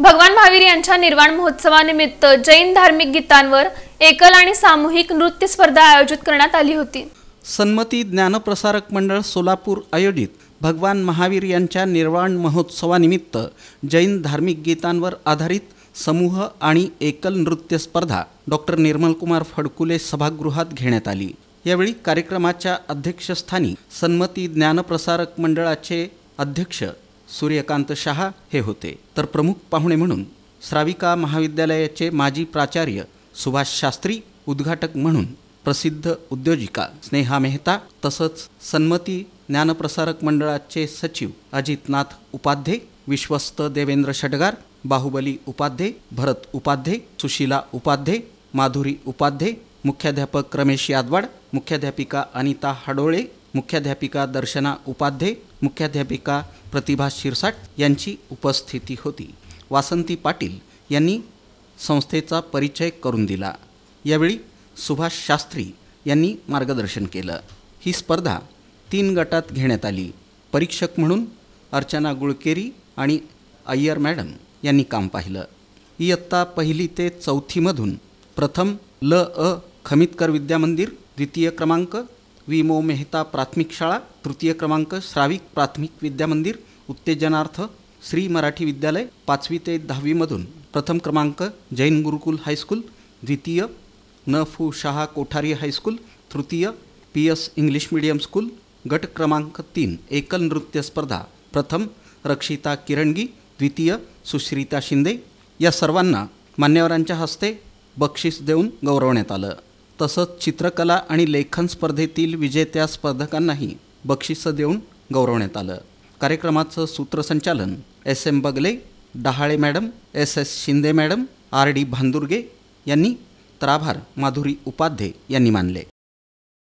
भगवान महावीर यांच्या निर्वाण महोत्सवानिमित्त जैन धार्मिक गीतांवर एकल आणि सामूहिक नृत्य स्पर्धा आयोजित करण्यात आली होती सन्मती ज्ञानप्रसारक मंडळ सोलापूर आयोजित भगवान महावीर यांच्या निर्वाण महोत्सवानिमित्त जैन धार्मिक गीतांवर आधारित समूह आणि एकल नृत्य स्पर्धा डॉक्टर निर्मलकुमार फडकुले सभागृहात घेण्यात आली यावेळी कार्यक्रमाच्या अध्यक्षस्थानी सन्मती ज्ञानप्रसारक मंडळाचे अध्यक्ष सूर्यकांत शहा हे होते तर प्रमुख पाहुणे म्हणून श्राविका महाविद्यालयाचे माजी प्राचार्य सुभाष शास्त्री उद्घाटक म्हणून प्रसिद्ध उद्योजिका स्नेहा मेहता तसंच सन्मती ज्ञानप्रसारक मंडळाचे सचिव अजितनाथ उपाध्ये विश्वस्त देवेंद्र षडगार बाहुबली उपाध्ये भरत उपाध्ये सुशीला उपाध्ये माधुरी उपाध्ये मुख्याध्यापक रमेश यादवाड मुख्याध्यापिका अनिता हाडोळे मुख्याध्यापिका दर्शना उपाध्ये मुख्याध्यापिका प्रतिभा शिरसाट यांची उपस्थिती होती वासंती पाटील यांनी संस्थेचा परिचय करून दिला यावेळी सुभाष शास्त्री यांनी मार्गदर्शन केलं ही स्पर्धा तीन गटात घेण्यात आली परीक्षक म्हणून अर्चना गुळकेरी आणि अय्यर मॅडम यांनी काम पाहिलं इयत्ता पहिली ते चौथीमधून प्रथम ल अ खमितकर विद्यामंदिर द्वितीय क्रमांक विमो मेहता प्राथमिक शाळा तृतीय क्रमांक श्राविक प्राथमिक विद्यामंदिर उत्तेजनार्थ श्री मराठी विद्यालय पाचवी ते दहावीमधून प्रथम क्रमांक जैन गुरुकुल हायस्कूल द्वितीय नफू शहा कोठारी हायस्कूल तृतीय P S English medium school गट क्रमांक तीन एकल नृत्य स्पर्धा प्रथम रक्षिता किरणगी द्वितीय सुश्रिता शिंदे या सर्वांना मान्यवरांच्या हस्ते बक्षीस देऊन गौरवण्यात आलं तसंच चित्रकला आणि लेखन स्पर्धेतील विजेत्या स्पर्धकांनाही बक्षिसं देऊन गौरवण्यात आलं कार्यक्रमाचं सूत्रसंचालन S M Bagle Dahale madam S S Shinde madam R D Bhandurge यांनी तर माधुरी उपाध्ये यांनी मानले